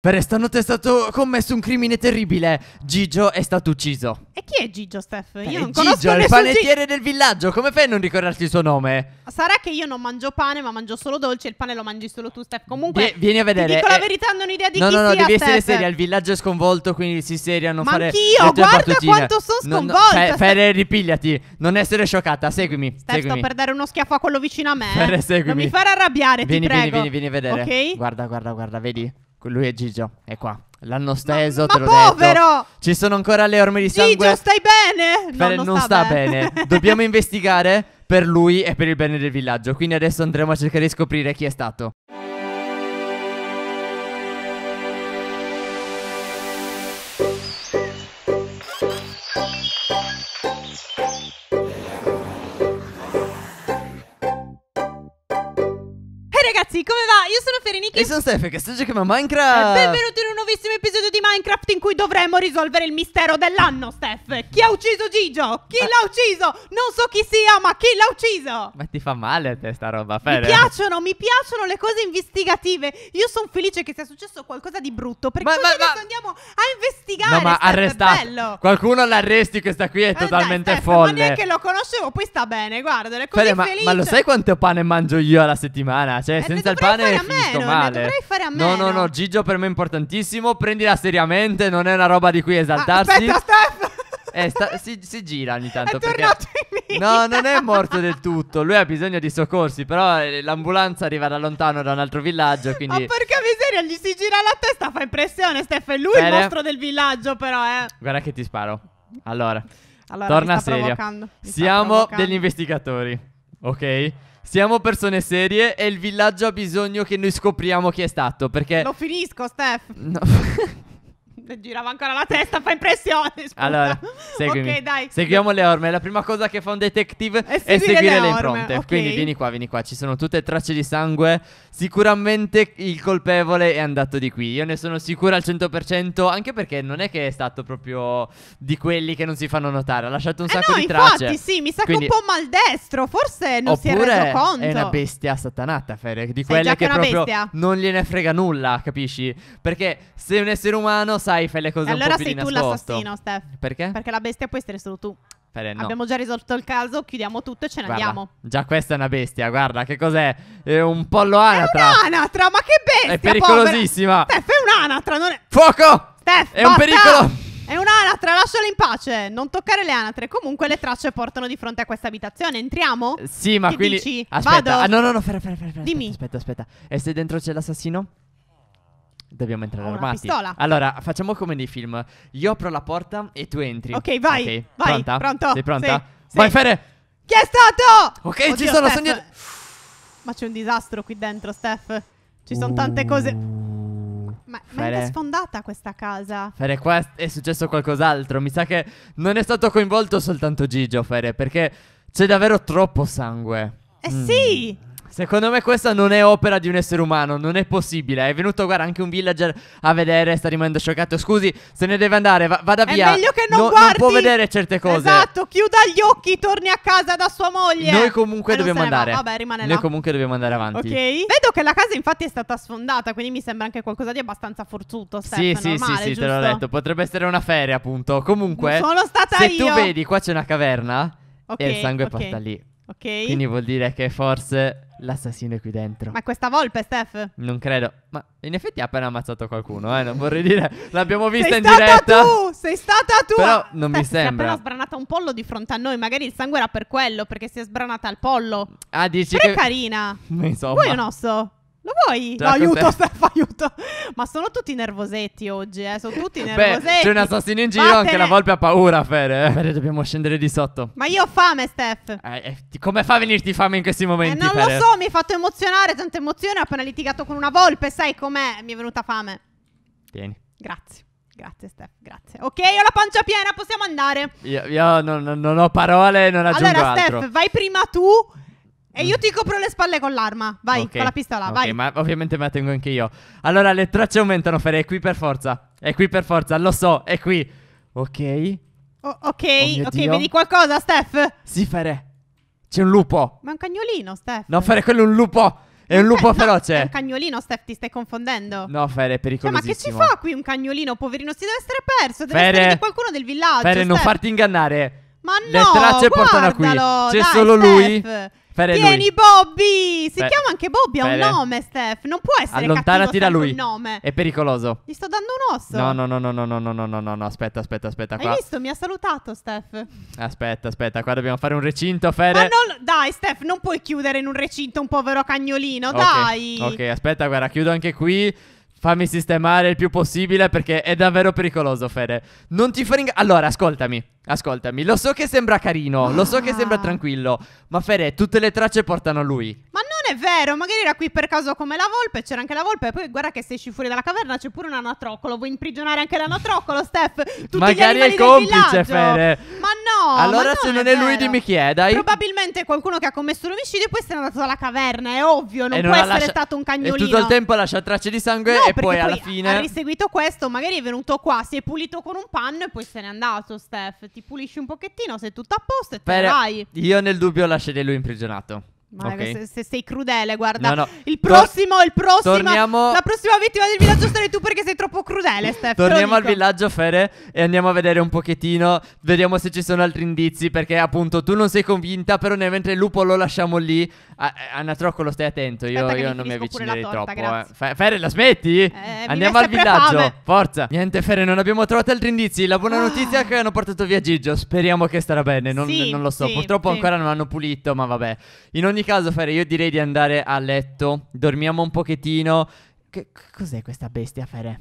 Per stanotte è stato commesso un crimine terribile. Gigio è stato ucciso. E chi è Gigio, Steph? Io eh, non Gigio, conosco il panettiere G del villaggio. Come fai a non ricordarti il suo nome? Sarà che io non mangio pane, ma mangio solo dolci e Il pane lo mangi solo tu, Steph. Comunque, Vie vieni a vedere. Ti dico eh, la verità, non ho idea di no, chi no, no, sia. No, no, devi Steph. essere seria. Il villaggio è sconvolto, quindi si seria. Non ma fare. Anch'io, guarda partugine. quanto sono sconvolto. No, no, Fere, ripigliati. Non essere scioccata. Seguimi. Steph, seguimi. sto per dare uno schiaffo a quello vicino a me. Fere, seguimi. Non mi farà arrabbiare. Vieni, ti prego. vieni, vieni, vieni a vedere. Ok. Guarda, guarda, guarda, vedi. Lui è Gigio, è qua. L'hanno steso, ma, te ma l'ho povero! detto. Ci sono ancora le orme di sangue. Gigio, stai bene? Per, non, non, sta, sta bene. bene. Dobbiamo investigare per lui e per il bene del villaggio. Quindi adesso andremo a cercare di scoprire chi è stato. ragazzi, come va? Io sono Ferenicchi E sono Steph, che sto giocando a Minecraft e Benvenuti in un nuovissimo episodio di Minecraft in cui dovremmo risolvere il mistero dell'anno, Steph Chi ha ucciso Gigio? Chi l'ha ucciso? Non so chi sia, ma chi l'ha ucciso? Ma ti fa male a te sta roba, Fere? Mi piacciono, mi piacciono le cose investigative Io sono felice che sia successo qualcosa di brutto Perché ma, così ma, adesso ma... andiamo a investigare, No ma Steph, arrestato Qualcuno l'arresti, questa qui è eh, totalmente dai, Steph, folle Ma neanche lo conoscevo, poi sta bene, guarda, è così Fede, ma, ma lo sai quanto pane mangio io alla settimana? Cioè eh, senza il pane è finito male. Ne fare a meno. No, no, no, Gigio per me è importantissimo. Prendila seriamente, non è una roba di cui ah, esaltarsi. Ah, aspetta, Steph. Eh, sta, si, si, gira ogni tanto. È perché... tornato in vita. No, non è morto del tutto. Lui ha bisogno di soccorsi. Però eh, l'ambulanza arriva da lontano, da un altro villaggio. Oh, quindi... Ma porca miseria, gli si gira la testa. Fa impressione, Steph. È lui Bene. il mostro del villaggio, però, eh. Guarda che ti sparo. Allora, allora torna serio. Siamo degli investigatori, ok? Siamo persone serie e il villaggio ha bisogno che noi scopriamo chi è stato perché... Lo finisco, Steph! No... girava ancora la testa, fa impressione. Scusa. Allora, seguimi. Ok, dai. Seguiamo le orme. La prima cosa che fa un detective eh, è seguire, è seguire le, le, impronte. Okay. Quindi vieni qua, vieni qua. Ci sono tutte tracce di sangue. Sicuramente il colpevole è andato di qui. Io ne sono sicura al 100%. Anche perché non è che è stato proprio di quelli che non si fanno notare. Ha lasciato un eh sacco no, di tracce. Infatti, sì, mi sa Quindi... che un po' maldestro. Forse non Oppure si è reso conto. È una bestia satanata, Fere. Di Sei quelle che, che proprio bestia. non gliene frega nulla, capisci? Perché se un essere umano, sai dai, fai le cose e un allora po' più di Allora sei tu l'assassino, Steph. Perché? Perché la bestia può essere solo tu. Fede, no. Abbiamo già risolto il caso, chiudiamo tutto e ce ne guarda, andiamo. Già questa è una bestia, guarda che cos'è? È un pollo anatra. È un'anatra, ma che bestia! È pericolosissima. Povera. Steph, è un'anatra, non è. Fuoco! Steph, è basta. un pericolo. È un'anatra, lasciala in pace. Non toccare le anatre. Comunque le tracce portano di fronte a questa abitazione. Entriamo? Sì, ma qui. Quindi... Dici? Aspetta, Vado. Ah, no, no, no, ferma, ferma, ferma. Dimmi. Aspetta, aspetta. E se dentro c'è l'assassino? Dobbiamo entrare Ho una pistola. Allora, facciamo come nei film. Io apro la porta e tu entri. Ok, vai. Ok, vai. Pronta? Pronto? Sei pronta? Sì, Vai, sì. Fere! Chi è stato? Ok, Oddio, ci sono Steph. Ma c'è un disastro qui dentro, Steph. Ci sono tante cose. Ma, ma Fere. è sfondata questa casa. Fere, qua è- è successo qualcos'altro. Mi sa che non è stato coinvolto soltanto Gigio, Fere, perché c'è davvero troppo sangue. Eh Mm. sì! Secondo me questa non è opera di un essere umano, non è possibile. È venuto, guarda, anche un villager a vedere, sta rimanendo scioccato. Scusi, se ne deve andare, va vada è via. È meglio che non no, guardi. Non può vedere certe cose. Esatto, chiuda gli occhi, torni a casa da sua moglie. Noi comunque eh, dobbiamo andare. Va. Vabbè, rimane là. Noi comunque dobbiamo andare avanti. Ok. Vedo che la casa infatti è stata sfondata, quindi mi sembra anche qualcosa di abbastanza fortuito, Steph, Sì, sì, normale, sì, sì, giusto? te l'ho detto. Potrebbe essere una feria, appunto. Comunque, non sono stata se io. tu vedi, qua c'è una caverna okay, e il sangue okay. porta lì. Ok. Quindi vuol dire che forse l'assassino è qui dentro. Ma questa volpe, Steph? Non credo. Ma in effetti ha appena ammazzato qualcuno, eh. Non vorrei dire. L'abbiamo vista in diretta. Tu! Sei stata tu! Però non Steph, mi sembra. Si è appena sbranata un pollo di fronte a noi. Magari il sangue era per quello, perché si è sbranata al pollo. Ah, dici. Però che... è carina. Non so. un osso? voi. No, aiuto, Steph, aiuto. Ma sono tutti nervosetti oggi, eh. Sono tutti nervosetti. Beh, c'è un assassino in giro, Vattene. anche la volpe ha paura, Fede. Eh. Fede, dobbiamo scendere di sotto. Ma io ho fame, Steph. Eh, eh, come fa a venirti fame in questi momenti? Eh, non Fede? lo so, mi hai fatto emozionare, tanta emozione. Ho appena litigato con una volpe, sai com'è? Mi è venuta fame. Vieni. Grazie. Grazie Steph, grazie. Ok, ho la pancia piena, possiamo andare. Io, io non, non, ho parole, non aggiungo altro. Allora Steph, vai prima tu e io ti copro le spalle con l'arma. Vai, okay. con la pistola, okay, vai. ma ovviamente me la tengo anche io. Allora, le tracce aumentano, Fede, è qui per forza. È qui per forza, lo so, è qui. Ok. O- ok, oh ok, Dio. vedi qualcosa, Steph? Sì, Fede. C'è un lupo. Ma è un cagnolino, Steph. No, Fede, quello è un lupo. È un lupo eh, feroce. No, è un cagnolino, Steph, ti stai confondendo. No, Fede, è pericolosissimo. Cioè, ma che ci fa qui un cagnolino, poverino? Si deve essere perso, deve Fere, essere di qualcuno del villaggio, Fede, non farti ingannare. Ma no, Le tracce guardalo, portano qui. C'è dai, solo Steph. lui. Fer Vieni, Bobby! Si Fe- chiama anche Bobby, ha un nome, Steph. Non può essere Allontanati da lui. Nome. È pericoloso. Gli sto dando un osso. No, no, no, no, no, no, no, no, no, no, no. Aspetta, aspetta, aspetta. Qua. Hai visto? Mi ha salutato, Steph. Aspetta, aspetta. Qua dobbiamo fare un recinto, Fede. Ma non... Dai, Steph, non puoi chiudere in un recinto un povero cagnolino, okay. dai. Ok, aspetta, guarda, chiudo anche qui. Fammi sistemare il più possibile perché è davvero pericoloso, Fede. Non ti faringa... Allora, ascoltami, ascoltami. Lo so che sembra carino, ah. lo so che sembra ah. tranquillo, ma Fede, tutte le tracce portano a lui è vero, magari era qui per caso come la volpe, c'era anche la volpe. E poi guarda che se esci fuori dalla caverna c'è pure un anatroccolo. Vuoi imprigionare anche l'anatroccolo, Steph? Tutti magari è complice, Fere. Ma no! Allora, ma se non è, lui, dimmi chi è, dai. Probabilmente qualcuno che ha commesso l'omicidio e poi se n'è andato dalla caverna. È ovvio, non, e può essere lascia... stato un cagnolino. E tutto il tempo lascia tracce di sangue no, e poi, poi alla fine. Ha riseguito questo, magari è venuto qua, si è pulito con un panno e poi se n'è andato, Steph. Ti pulisci un pochettino, sei tutto a posto e te Fere, vai. Io nel dubbio lascerei lui imprigionato. Ma okay. se, se, sei crudele, guarda. No, no. Il prossimo, Tor- il prossimo. Torniamo... La prossima vittima del villaggio sarai tu perché sei troppo crudele, Stefano. Torniamo al villaggio, Fere, e andiamo a vedere un pochettino. Vediamo se ci sono altri indizi. Perché, appunto, tu non sei convinta. Però, nel mentre il lupo lo lasciamo lì. Eh, Anna Troccolo, stai attento. Io, io non mi avvicinerei torta, troppo. Eh. Fere, la smetti? Eh, andiamo al villaggio. Fame. Forza. Niente, Fere, non abbiamo trovato altri indizi. La buona ah. notizia è che hanno portato via Gigio. Speriamo che starà bene. Non, sì, non lo so. Sì, Purtroppo sì. ancora non hanno pulito, ma vabbè. In ogni ogni caso, Fere, io direi di andare a letto. Dormiamo un pochettino. Che, cos'è questa bestia, Fere?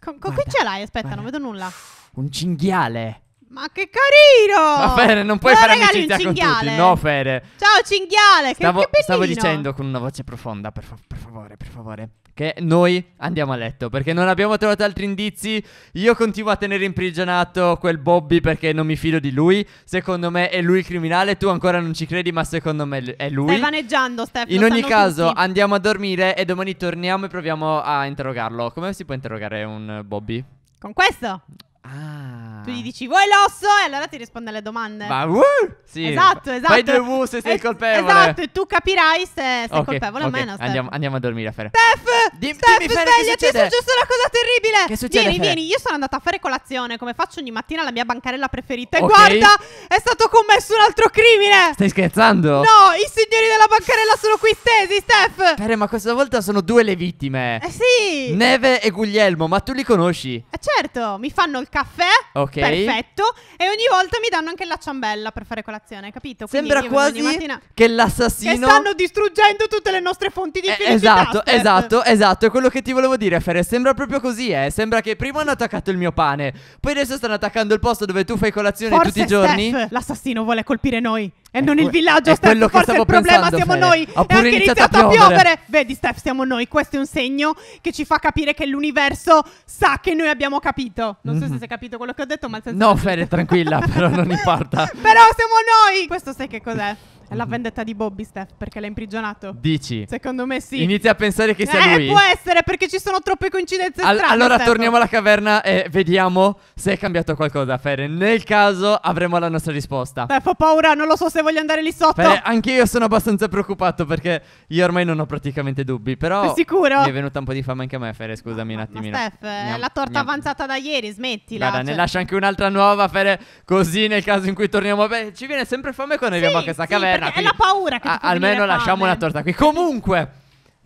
Con, con chi ce l'hai? Aspetta, guarda. non vedo nulla. Un cinghiale. Ma che carino! Va bene, non puoi Però fare amicizia con tutti. No, Fere. Ciao, cinghiale. Che, stavo, che stavo dicendo con una voce profonda, per, fa per favore, per favore. Che noi andiamo a letto perché non abbiamo trovato altri indizi. Io continuo a tenere imprigionato quel Bobby perché non mi fido di lui. Secondo me è lui il criminale. Tu ancora non ci credi, ma secondo me è lui. Stai vaneggiando, Stefano. In ogni caso, tutti. andiamo a dormire e domani torniamo e proviamo a interrogarlo. Come si può interrogare un Bobby? Con questo? Ah. Tu gli dici vuoi l'osso e allora ti risponde alle domande. Ma uh, sì. Esatto, esatto. Fai due uh se sei es colpevole. Esatto, e tu capirai se sei okay, colpevole okay. o meno. Andiamo, andiamo, a dormire a fare. Steph, Dim, Steph, dimmi, Fere, svegliati, è successa una cosa terribile. Che succede? Vieni, Fere? vieni, io sono andata a fare colazione come faccio ogni mattina alla mia bancarella preferita. E okay. guarda, è stato commesso un altro crimine. Stai scherzando? No, i signori della bancarella sono qui stesi, Steph. Fere, ma questa volta sono due le vittime. Eh sì. Neve e Guglielmo, ma tu li conosci? Eh certo, mi fanno il caffè, Ok. perfetto, e ogni volta mi danno anche la ciambella per fare colazione, capito? Quindi Sembra io vengo quasi ogni mattina- che Che l'assassino... stanno distruggendo tutte le nostre fonti di Eh, felicità. esatto, Steph. esatto, esatto, è quello che ti volevo dire, Fere. Sembra proprio così, eh. Sembra che prima hanno attaccato il mio pane, poi adesso stanno attaccando il posto dove tu fai colazione Forse tutti i giorni. Steph, l'assassino vuole colpire noi. E non il villaggio, Steph, forse il problema pensando, siamo Fede. noi. Ho è anche iniziato, iniziato a, piovere. a piovere. Vedi, Steph, siamo noi. Questo è un segno che ci fa capire che l'universo sa che noi abbiamo capito. Non mm-hmm. so se hai mhm. capito quello che ho detto, ma... senso No, Fede, tranquilla, però non importa. però siamo noi! Questo sai che cos'è? È la mhm. vendetta di Bobby Steph perché l'ha imprigionato. Dici? Secondo me sì. Inizia a pensare che sia eh, lui. può essere perché ci sono troppe coincidenze All- strane, Allora Steph. torniamo alla caverna e vediamo se è cambiato qualcosa, Fere. Nel caso avremo la nostra risposta. Steph, ho paura, non lo so se voglio andare lì sotto. Fere, anche io sono abbastanza preoccupato perché io ormai non ho praticamente dubbi, però... Sei sicuro? Mi è venuta un po' di fame anche a me, Fere, scusami no, un attimino. Ma Steph, è eh, la torta niam. avanzata da ieri, smettila. Guarda, cioè... ne lascia anche un'altra nuova, Fere, così nel caso in cui torniamo... Beh, ci viene sempre fame quando arriviamo a questa sì, caverna terra qui. È la paura che ti fa Almeno lasciamo fame. una torta qui. Comunque,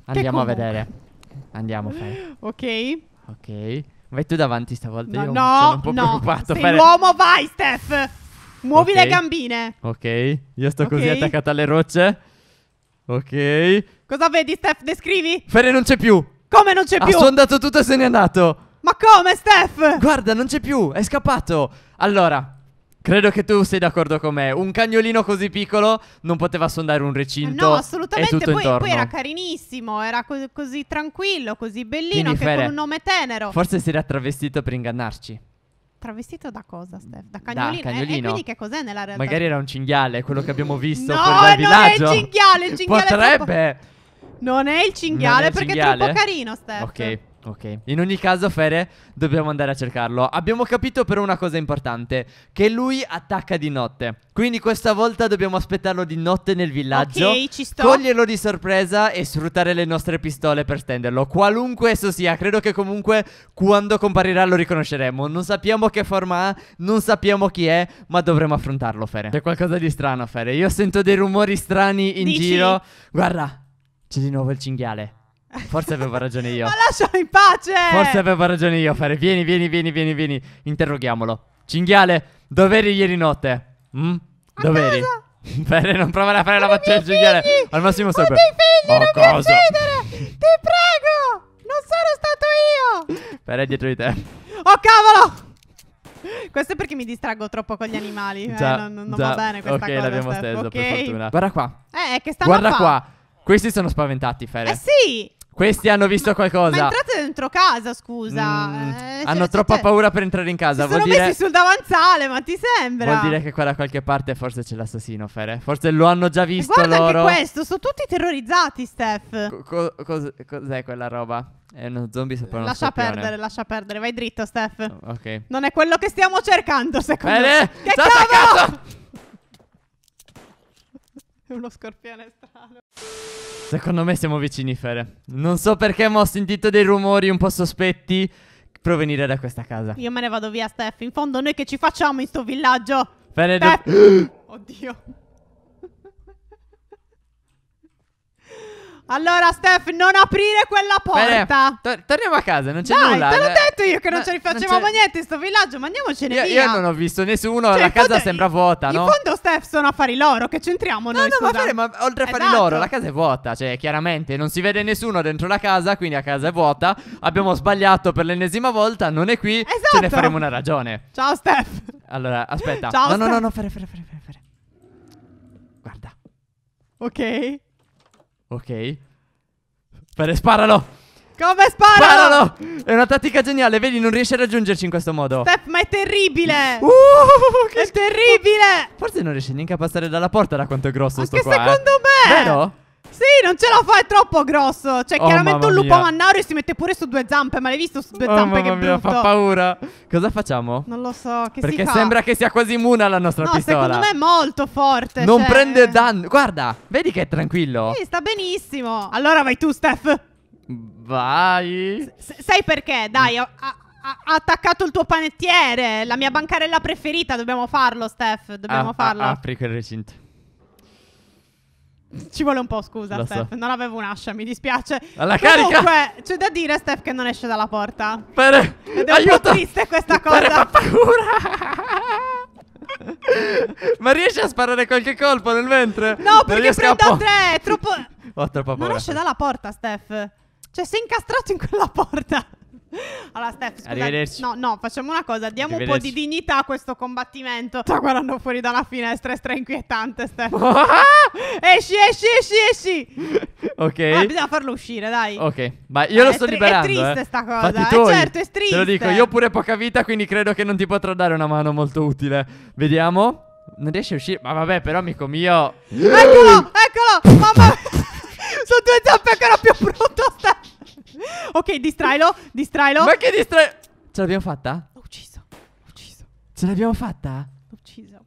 andiamo comunque. a vedere. Andiamo, fai. Ok. Ok. Vai tu davanti stavolta. No, no, sono no. Sei fare... l'uomo, vai, Steph. Muovi okay. le gambine. Ok. Io sto okay. così attaccata alle rocce. Ok. Cosa vedi, Steph? Descrivi? Fede non c'è più. Come non c'è più? Ha sondato tutto e se n'è andato. Ma come, Steph? Guarda, non c'è più. È scappato. Allora, Credo che tu sei d'accordo con me. Un cagnolino così piccolo non poteva sondare un recinto. No, assolutamente. Poi, poi, era carinissimo, era co- così tranquillo, così bellino, Quindi, Fere, con un nome tenero. Forse si era travestito per ingannarci. Travestito da cosa, Steph? Da cagnolino. Da cagnolino. E, eh, e eh, quindi che cos'è nella realtà? Magari era un cinghiale, quello che abbiamo visto no, fuori villaggio. non è il cinghiale, il cinghiale Potrebbe. Troppo... Non è il cinghiale è il perché cinghiale? è troppo carino, Steph. Ok. Ok. In ogni caso, Fere, dobbiamo andare a cercarlo. Abbiamo capito però una cosa importante, che lui attacca di notte. Quindi questa volta dobbiamo aspettarlo di notte nel villaggio. Ok, ci sto. Coglierlo di sorpresa e sfruttare le nostre pistole per stenderlo. Qualunque esso sia, credo che comunque quando comparirà lo riconosceremo. Non sappiamo che forma ha, non sappiamo chi è, ma dovremo affrontarlo, Fere. C'è qualcosa di strano, Fere. Io sento dei rumori strani in Dici? giro. Guarda, c'è di nuovo il cinghiale. Forse avevo ragione io. Ma lascialo in pace! Forse avevo ragione io a fare. Vieni, vieni, vieni, vieni, vieni. Interroghiamolo. Cinghiale, dove eri ieri notte? Mm? eri? Bene, non provare a fare la battaglia al cinghiale. Al massimo sopra. Con i miei figli, oh, non Ti prego! Non sono stato io! Fare dietro di te. Oh, cavolo! Questo è perché mi distraggo troppo con gli animali. Eh, già, eh, non, non già. va bene questa okay, cosa. Ok, l'abbiamo steso, okay. per fortuna. Guarda qua. Eh, che stanno Guarda qua. qua. Questi sono spaventati, Fere. Eh sì! Questi hanno visto ma, qualcosa. Ma entrate dentro casa, scusa. Mm, eh, cioè, hanno cioè, troppa cioè, paura per entrare in casa. Si vuol sono dire... messi sul davanzale, ma ti sembra? Vuol dire che qua da qualche parte forse c'è l'assassino, Fere. Eh. Forse lo hanno già visto e guarda loro. Guarda questo, sono tutti terrorizzati, Steph. Co- co- cos'è quella roba? È uno zombie sopra uno Lascia scorpione. perdere, lascia perdere. Vai dritto, Steph. Oh, ok. Non è quello che stiamo cercando, secondo Bene, me. Che cavolo! È uno scorpione strano. Secondo me siamo vicini, Fere. Non so perché, ma ho sentito dei rumori un po' sospetti provenire da questa casa. Io me ne vado via, Steph. In fondo, noi che ci facciamo in sto villaggio? Fere, Steph! Oddio. Allora, Steph, non aprire quella porta. Bene, torniamo a casa, non c'è nulla. Te l'ho eh, detto io che non no, ce li facevamo niente in sto villaggio, ma andiamocene io, via. Io non ho visto nessuno, cioè, la casa sembra vuota, no? In fondo, Steph, sono affari loro, che c'entriamo no, noi, No, no, ma, fare, ma oltre a fare esatto. loro, la casa è vuota, cioè, chiaramente, non si vede nessuno dentro la casa, quindi la casa è vuota. Abbiamo sbagliato per l'ennesima volta, non è qui, esatto. ce ne esatto. faremo una ragione. Ciao, Steph. Allora, aspetta. Ciao, no, Steph. no, no, no, fare, fare, ferre, ferre. Guarda. Ok. Ok. Fede, sparalo! Come sparalo? Sparalo! È una tattica geniale, vedi, non riesce a raggiungerci in questo modo. Steph, ma è terribile! Uh, che è terribile! Forse non riesce neanche a passare dalla porta da quanto è grosso Anche sto qua. Eh. Secondo eh. me! Vero? Sì, non ce la fa, è troppo grosso. Cioè, oh, chiaramente un lupo mannaro e si mette pure su due zampe. Ma l'hai visto su due oh, zampe? Mamma che mia, brutto. fa paura. Cosa facciamo? Non lo so. Che Perché sembra che sia quasi immune alla nostra no, pistola. Secondo me è molto forte. Non cioè... prende danno. Guarda, vedi che è tranquillo. Sì, sta benissimo. Allora vai tu, Steph. Vai. S sai perché? Dai, ha, ha, attaccato il tuo panettiere. La mia bancarella preferita. Dobbiamo farlo, Steph. Dobbiamo ah, ah farlo. Ah, apri quel recinto. Ci vuole un po', scusa, Lo Steph. So. Non avevo un'ascia, mi dispiace. Alla Comunque, carica! c'è da dire, Steph, che non esce dalla porta. Per... Ed è Aiuto! un po' triste questa cosa. Per Ma riesci a sparare qualche colpo nel ventre? No, perché prendo tre. È troppo. Ho troppa paura. Non esce dalla porta, Steph. Cioè, si è incastrato in quella porta. Allora, Steph, scusa. Arrivederci. No, no, facciamo una cosa. Diamo un po' di dignità a questo combattimento. Sta guardando fuori dalla finestra, è stra inquietante, Steph. esci, esci, esci, esci. Ok. Ah, bisogna farlo uscire, dai. Ok. Ma io eh, lo sto liberando. È triste eh. sta cosa. Fatti eh, certo, è triste. Te lo dico, io ho pure poca vita, quindi credo che non ti potrò dare una mano molto utile. Vediamo. Non riesci a uscire. Ma vabbè, però, amico mio. Eccolo, eccolo. Mamma. Sono due zampe che ero più pronto, Steph. ok, distrailo, distrailo. Ma che distrai... Ce l'abbiamo fatta? L'ho ucciso, l'ho ucciso. Ce l'abbiamo fatta? L'ho ucciso.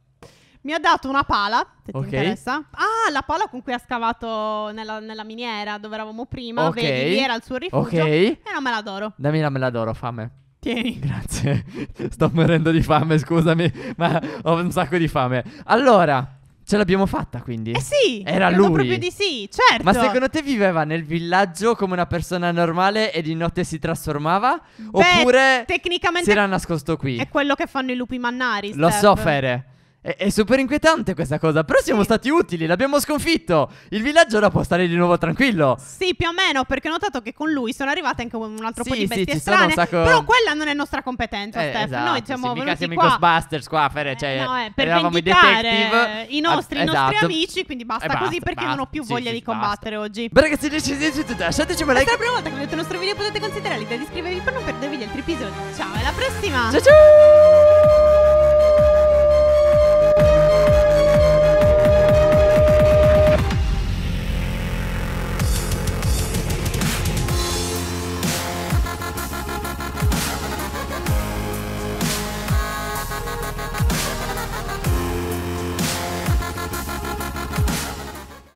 Mi ha dato una pala, se okay. ti interessa. Ah, la pala con cui ha scavato nella, nella miniera dove eravamo prima. Ok. Vedi, lì era il suo rifugio. Ok. E non me la d'oro. Dammi la me la d'oro, fame. Tieni. Grazie. Sto morendo di fame, scusami, ma ho un sacco di fame. Allora, Ce l'abbiamo fatta quindi? Eh sì, era lui. proprio di sì, certo. Ma secondo te viveva nel villaggio come una persona normale e di notte si trasformava? Beh, oppure tecnicamente si era nascosto qui? È quello che fanno i lupi mannari. Steph. Lo so, Fere. È, è, super inquietante questa cosa. Però siamo sì. stati utili, l'abbiamo sconfitto. Il villaggio ora può stare di nuovo tranquillo. Sì, più o meno, perché ho notato che con lui sono arrivate anche un altro sì, po' di bestie sì, strane. Sacco... Però quella non è nostra competenza, eh, Steph. Esatto, Noi siamo sì, mica siamo qua... i Ghostbusters qua, Fere, eh, cioè, eh, no, eh, per vendicare i nostri, ah, i nostri esatto. amici, quindi basta, eh, basta così perché basta. non ho più voglia di combattere oggi. Beh, ragazzi, lasciateci un like. Se è la prima volta che vedete il nostro video potete considerare di iscrivervi per non perdervi gli altri episodi. Ciao, alla prossima! Ciao ciao!